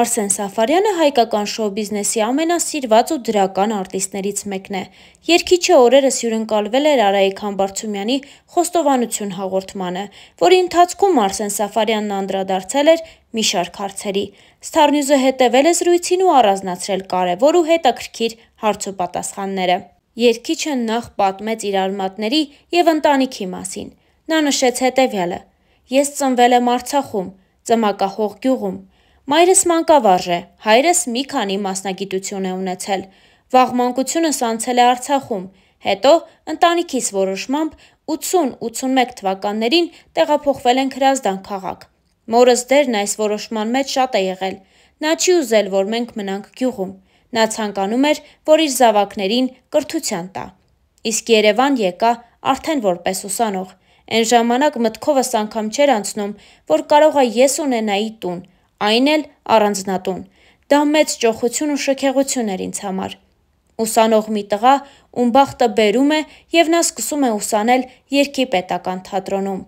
Արսեն Սաֆարյանը հայկական շոու-բիզնեսի ամենասիրված ու դրական արտիստներից մեկն է։ Երկիչը օրերս հյուրընկալվել էր Արայիկ Համբարձումյանի Խոստովանություն հաղորդմանը, որի ընթացքում Արսեն Սաֆարյանն անդրադարձել էր մի շարք հարցերի։ Star News-ը հետևել է զրույցին ու առանձնացրել կարևոր ու հետաքրքիր հարցոպատասխանները։ Երկիչը նախ պատմեց իր արմատների եւ ընտանիքի մասին։ Նա նշեց հետեւյալը. Ես ծնվել եմ Արցախում, ծմակահող գյուղում, Մայրս մանկավարժ է, հայրս մի քանի մասնագիտություն է ունեցել։ Վաղ մանկությունս անցել է Արցախում, հետո ընտանիքիս որոշմամբ 80-81 թվականներին տեղափոխվել ենք Հրազդան քաղաք։ Մորս դերն այս որոշման մեջ շատ է եղել։ Նա չի ուզել, որ մենք մնանք գյուղում։ Նա ցանկանում էր, որ իր զավակներին կրթության տա։ Իսկ Երևան եկա արդեն որպես ուսանող։ Այն ժամանակ մտքովս անգամ չէր անցնում, որ կարող է ես ունենայի տուն, այն էլ առանձնատուն։ Դա մեծ ճոխություն ու շքեղություն էր ինձ համար։ Ուսանող մի տղա, ում բախտը բերում է եւ նա սկսում է ուսանել երկի պետական թատրոնում։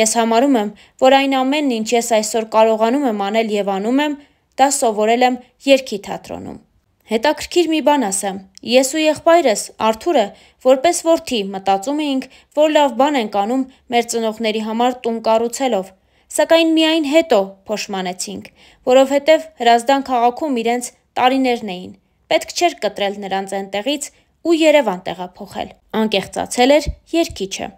Ես համարում եմ, որ այն ամենն, ինչ ես այսօր կարողանում եմ անել եւ անում եմ, դա սովորել եմ երկի թատրոնում։ Հետաքրքիր մի բան ասեմ։ Ես ու եղբայրս, Արթուրը, որպես որդի մտածում էինք, որ լավ բան ենք անում մեր ծնողների համար տուն կառուցելով, Սակայն միայն հետո փոշմանեցինք, որովհետև Հրազդան քաղաքում իրենց տարիներն էին։ Պետք չէր կտրել նրանց այնտեղից ու Երևան տեղափոխել։ Անկեղծացել էր երկիչը։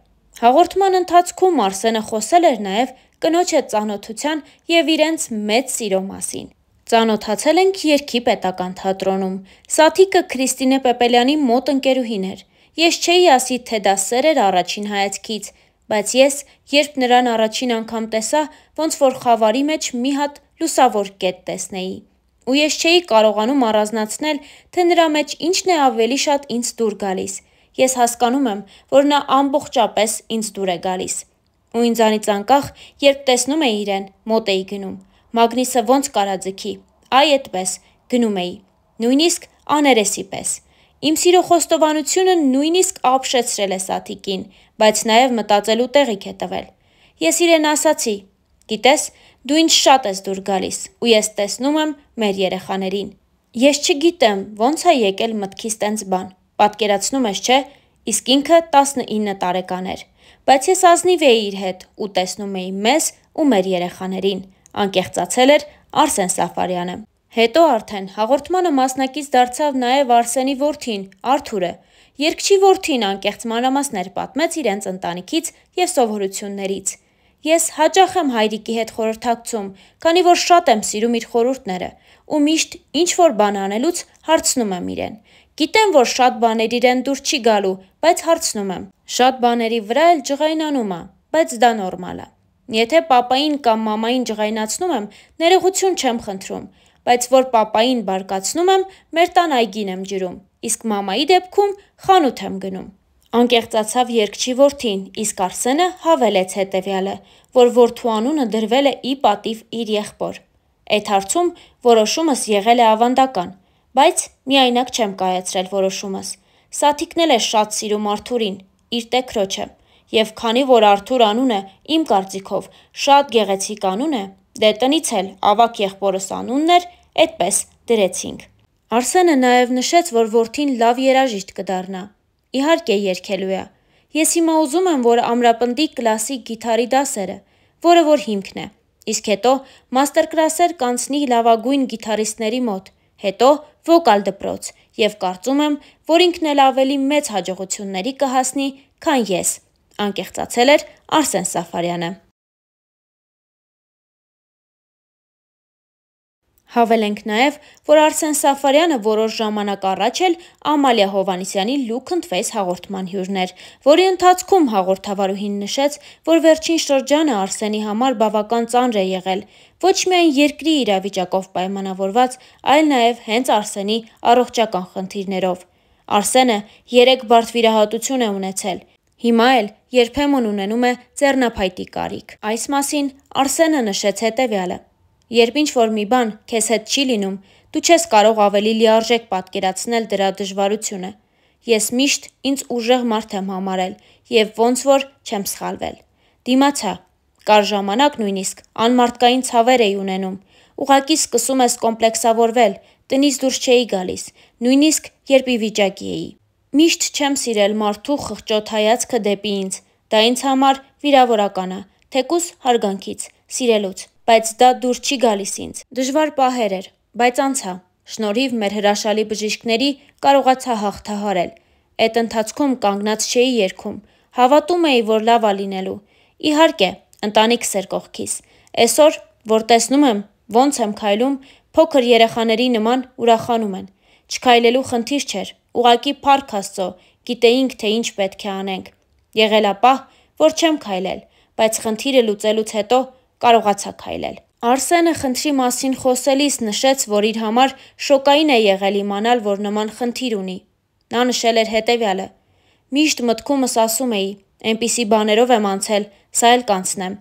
Հաղորդման ընթացքում Արսենը խոսել էր նաև կնոջ հետ ծանոթության եւ իրենց մեծ սիրո մասին։ Ծանոթացել ենք Երկի պետական թատրոնում։ Սաթիկը Քրիստինե Պեպելյանի մոտ ընկերուհին էր։ Ես չէի ասի, թե դա սեր էր առաջին հայացքից, Բայց ես, երբ նրան առաջին անգամ տեսա, ոնց որ խավարի մեջ մի հատ լուսավոր կետ տեսնեի։ Ու ես չէի կարողանում առանձնացնել, թե նրա մեջ ինչն է ավելի շատ ինձ դուր գալիս։ Ես հասկանում եմ, որ նա ամբողջապես ինձ դուր է գալիս։ Ու ինձանից անկախ, երբ տեսնում էի իրեն, մոտ էի գնում։ Մագնիսը ոնց կարա ձգի։ Այ այդպես գնում էի։ Նույնիսկ աներեսի պես։ Իմ սիրո խոստովանությունը նույնիսկ ապշեցրել է Սաթիկին, բայց նաև մտածելու տեղիք է տվել։ Ես իրեն ասացի. «Գիտես, դու ինձ շատ ես դուր գալիս, ու ես տեսնում եմ մեր երեխաներին։ Ես չգիտեմ, ոնց է եկել մտքիս տենց բան։ Պատկերացնում ես, չէ՞, իսկ ինքը 19 տարեկան էր, բայց ես ազնիվ էի իր հետ ու տեսնում էի մեզ ու մեր երեխաներին։ Անկեղծացել էր Արսեն Սաֆարյանը։ Հետո արդեն հաղորդմանը մասնակից դարձավ նաև Արսենի որդին, Արթուրը։ Երկչի որդին անկեղծ մանրամասներ պատմեց իրենց ընտանիքից եւ սովորություններից։ Ես հաճախ եմ հայրիկի հետ խորհրդակցում, քանի որ շատ եմ սիրում իր խորհուրդները ու միշտ ինչ որ բան անելուց հարցնում եմ իրեն։ Գիտեմ, որ շատ բաներ իրեն դուր չի գալու, բայց հարցնում եմ։ Շատ բաների վրա էլ ջղայնանում է, բայց դա նորմալ է։ Եթե papayin կամ մամային ջղայնացնում եմ, ներողություն չեմ խնդրում բայց որ papayin բարկացնում եմ, մեր տան այգին եմ ջրում, իսկ մամայի դեպքում խանութ եմ գնում։ Անկեղծացավ երկչի որդին, իսկ Արսենը հավելեց հետևյալը, որ որդու անունը դրվել է ի պատիվ իր եղբոր։ Այդ հարցում որոշումս եղել է ավանդական, բայց միայնակ չեմ կայացրել որոշումս։ Սաթիկն էլ է շատ սիրում Արթուրին, իր տեքրոջը, եւ քանի որ Արթուր անունը իմ կարծիքով շատ գեղեցիկ անուն է, Դե տնից էլ ավակ եղբորս անունն էր, այդպես դրեցինք։ Արսենը նաև նշեց, որ որդին լավ երաժիշտ կդառնա։ Իհարկե երկելու է։ Ես հիմա ուզում եմ, որ ամրապնդի կլասիկ գիթարի դասերը, որը որ հիմքն է։ Իսկ հետո մաստերկլասեր կանցնի լավագույն գիթարիստների մոտ, հետո վոկալ դպրոց եւ կարծում եմ, որ ինքն էլ ավելի մեծ հաջողությունների կհասնի, քան ես։ Անկեղծացել էր Արսեն Սաֆարյանը։ Հավելենք նաև, որ Արսեն Սաֆարյանը որոշ ժամանակ առաջ էլ Ամալիա Հովանիսյանի լուք ընդվես հաղորդման հյուրն էր, որի ընթացքում հաղորդավարուհին նշեց, որ վերջին շրջանը Արսենի համար բավական ծանր է եղել, ոչ միայն երկրի իրավիճակով պայմանավորված, այլ նաև հենց Արսենի առողջական խնդիրներով։ Արսենը 3 բարդ վիրահատություն է ունեցել, Հիմա էլ երբեմն ունենում է ձեռնափայտի կարիք։ Այս մասին Արսենը նշեց հետևյալը. Երբ ինչ-որ մի բան քեզ հետ չի լինում, դու չես կարող ավելի լիարժեք պատկերացնել դրա դժվարությունը։ Ես միշտ ինձ ուժեղ մարդ եմ համարել եւ ոնց որ չեմ սխալվել։ Դիմացա։ Կար ժամանակ նույնիսկ անմարդկային ցավեր էի ունենում։ Ուղակի սկսում ես կոմպլեքսավորվել, տնից դուրս չէի գալիս, նույնիսկ երբ ի վիճակի էի։ Միշտ չեմ սիրել մարդու խղճոտ հայացքը դեպի ինձ։ Դա ինձ համար վիրավորական է, թեկուս հարգանքից, սիրելուց բայց դա դուր չի գալիս ինձ։ Դժվար պահեր էր, բայց անցա։ Շնորհիվ մեր հրաշալի բժիշկների կարողացա հաղթահարել։ Այդ ընթացքում կանգնած չէի երկում։ Հավատում էի, որ լավ ա լինելու։ Իհարկե, ընտանիքս էր կողքիս։ Այսօր, որ տեսնում եմ, ոնց եմ քայլում, փոքր երեխաների նման ուրախանում են։ Չքայլելու խնդիր չէր, ուղակի փառք Աստծո, գիտեինք թե ինչ պետք է անենք։ Եղել է պահ, որ չեմ քայլել, բայց խնդիրը լուծելուց հետո կարողացա քայլել։ Արսենը խնդրի մասին խոսելիս նշեց, որ իր համար շոկային է եղել իմանալ, որ նման խնդիր ունի։ Նա նշել էր հետևյալը. Միշտ մտքումս ասում էի, այնպիսի բաներով եմ անցել, սա էլ կանցնեմ։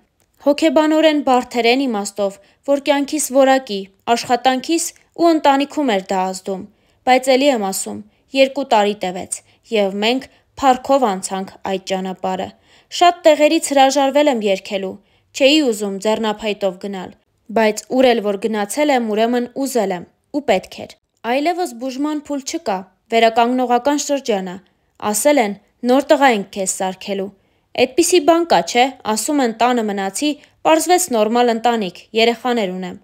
Հոգեբանորեն բարթերեն իմաստով, որ կյանքիս որակի, աշխատանքիս ու ընտանիքում էր դա ազդում, բայց ելի եմ ասում, երկու տարի տևեց եւ մենք փառքով անցանք այդ ճանապարհը։ Շատ տեղերից հրաժարվել եմ երկելու, Չէի ուզում ձեռնափայտով գնալ, բայց ուր էլ որ գնացել եմ, ուրեմն ուզել եմ ու պետք էր։ Այլևս բուժման փուլ չկա, վերականգնողական շրջանա։ Ասել են, նոր տղա ենք քեզ սարքելու։ Էդպիսի բան կա, չէ՞, ասում են տանը մնացի, parzվեց նորմալ ընտանիք, երեխաներ ունեմ։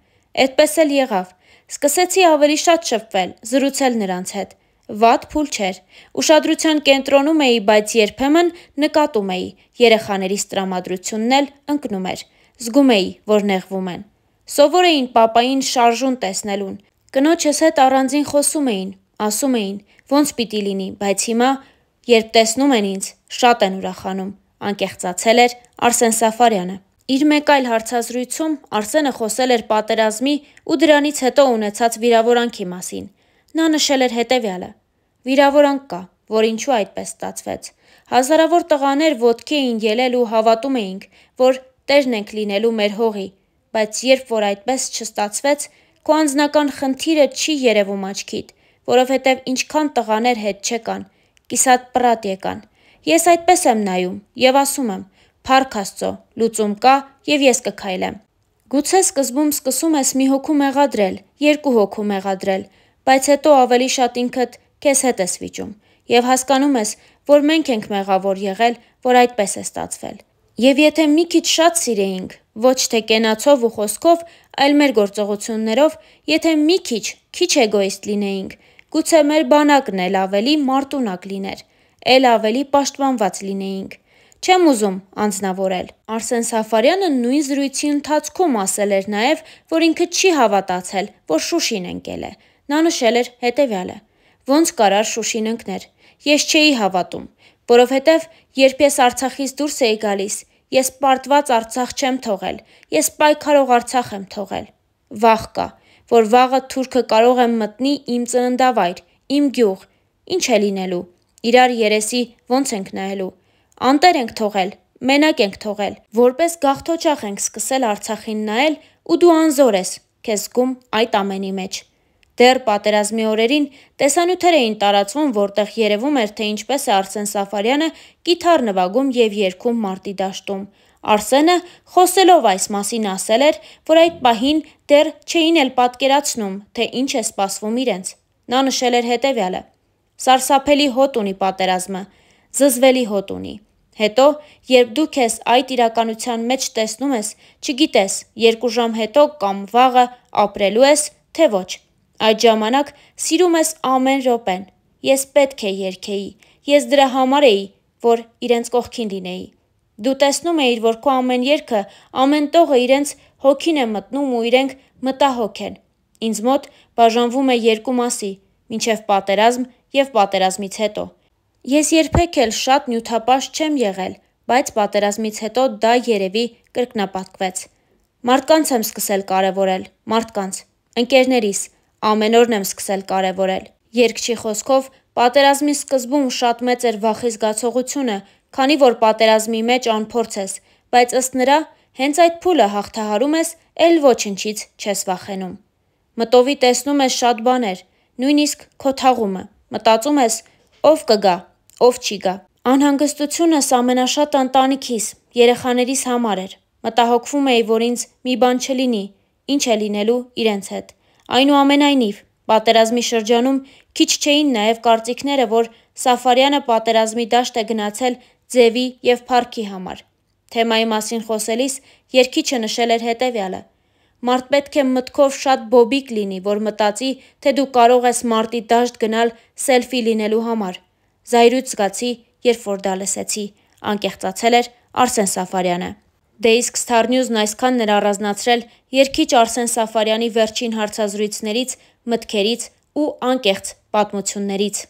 Էդպես էլ եղավ։ Սկսեցի ավելի շատ շփվել, զրուցել նրանց հետ։ Վատ փուլ չէր։ Ուշադրության կենտրոնում էի, բայց երբեմն նկատում էի, երեխաներիս տրամադրությունն էլ ընկնում էր։ Զգում էի, որ նեղվում են։ Սովոր էին papayin շարժուն տեսնելուն։ Կնոջս հետ առանձին խոսում էին, ասում էին, ոնց պիտի լինի, բայց հիմա, երբ տեսնում են ինձ, շատ են ուրախանում։ Անկեղծացել էր Արսեն Սաֆարյանը։ Իր մեկ այլ հարցազրույցում Արսենը խոսել էր պատերազմի ու դրանից հետո ունեցած վիրավորանքի մասին։ Նա նշել էր հետևյալը. Վիրավորանք կա, որ ինչու այդպես ստացվեց։ Հազարավոր տղաներ ոտքի էին ելել ու հավատում էինք, որ տերն ենք լինելու մեր հողի, բայց երբ որ այդպես չստացվեց, քո անձնական խնդիրը չի երևում աչքիդ, որովհետև ինչքան տղաներ հետ չեկան, կիսատ պրատ եկան։ Ես այդպես եմ նայում եւ ասում եմ. Փառք Աստծո, լուծում կա եւ ես կքայլեմ։ Գուցե սկզբում սկսում ես մի հոգու մեղադրել, երկու հոգու մեղադրել, բայց հետո ավելի շատ ինքդ քեզ հետ ես վիճում եւ հասկանում ես, որ մենք ենք մեղավոր եղել, որ այդպես է ստացվել։ Եվ եթե մի քիչ շատ սիրեինք, ոչ թե կենացով ու խոսքով, այլ մեր գործողություններով, եթե մի քիչ, քիչ էգոիստ լինեինք, գուցե մեր բանակն էլ ավելի մարտունակ լիներ, էլ ավելի պաշտպանված լինեինք։ Չեմ ուզում անձնավորել։ Արսեն Սաֆարյանը նույն զրույցի ընթացքում ասել էր նաև, որ ինքը չի հավատացել, որ Շուշին ընկել է։ Նա նշել էր հետևյալը. ոնց կարար Շուշին ընկներ։ Ես չէի հավատում, որովհետև երբ ես Արցախից դուրս էի գալիս, ես պարտված Արցախ չեմ թողել, ես պայքարող Արցախ եմ թողել։ Վախ կա, որ վաղը թուրքը կարող է մտնի իմ ծննդավայր, իմ գյուղ։ Ինչ է լինելու։ Իրար երեսի ոնց ենք նայելու։ Անտեր ենք թողել, մենակ ենք թողել, որպես գաղթոճախ ենք սկսել Արցախին նայել ու դու անզոր ես, քեզ զգում այդ ամենի մեջ։ Դեռ պատերազմի օրերին տեսանյութեր էին տարածվում, որտեղ երևում էր, թե ինչպես է Արսեն Սաֆարյանը կիթառ նվագում եւ երգում մարտի դաշտում։ Արսենը խոսելով այս մասին ասել էր, որ այդ պահին դեռ չէին էլ պատկերացնում, թե ինչ է սպասվում իրենց։ Նա նշել էր հետևյալը. Սարսափելի հոտ ունի պատերազմը, զզվելի հոտ ունի։ Հետո, երբ դու քեզ այդ իրականության մեջ տեսնում ես, չգիտես, երկու ժամ հետո կամ վաղը ապրելու ես, թե ոչ։ Այդ ժամանակ սիրում ես ամեն րոպեն։ Ես պետք է երկեի։ Ես դրա համար էի, որ իրենց կողքին լինեի։ Դու տեսնում էիր, որ քո ամեն երկը, ամեն տողը իրենց հոգին է մտնում ու իրենք մտահոգ են։ Ինձ մոտ բաժանվում է երկու մասի՝ մինչև պատերազմ եւ պատերազմից հետո։ Ես երբեք էլ շատ նյութապաշ չեմ եղել, բայց պատերազմից հետո դա երևի կրկնապատկվեց։ Մարդկանց եմ սկսել կարևորել, մարդկանց, ընկերներիս, Ամեն օրն եմ սկսել կարևորել։ Երկչի խոսքով պատերազմի սկզբում շատ մեծ էր վախի զգացողությունը, քանի որ պատերազմի մեջ անփորձ ես, բայց ըստ նրա հենց այդ փուլը հաղթահարում ես, ել ոչնչից չես վախենում։ Մտովի տեսնում ես շատ բաներ, նույնիսկ քո թաղումը։ Մտածում ես, ով կգա, ով չի գա։ Անհանգստությունս ամենաշատ ընտանիքիս, երեխաներիս համար էր։ Մտահոգվում էի, որ ինձ մի բան չլինի, ինչ է լինելու իրենց հետ։ Այնուամենայնիվ, պատերազմի շրջանում քիչ չէին նաև կարծիքները, որ Սաֆարյանը պատերազմի դաշտ է գնացել ձևի եւ փառքի համար։ Թեմայի մասին խոսելիս երկիչը նշել էր հետեւյալը. Մարդ պետք է մտքով շատ բոբիկ լինի, որ մտածի, թե դու կարող ես մարտի դաշտ գնալ սելֆի լինելու համար։ Զայրույթ զգացի, երբ որ դա լսեցի, անկեղծացել էր Արսեն Սաֆարյանը։ Դե իսկ Star News-ն այսքան էր առանձնացրել երկիչ Արսեն Սաֆարյանի վերջին հարցազրույցներից, մտքերից ու անկեղծ պատմություններից։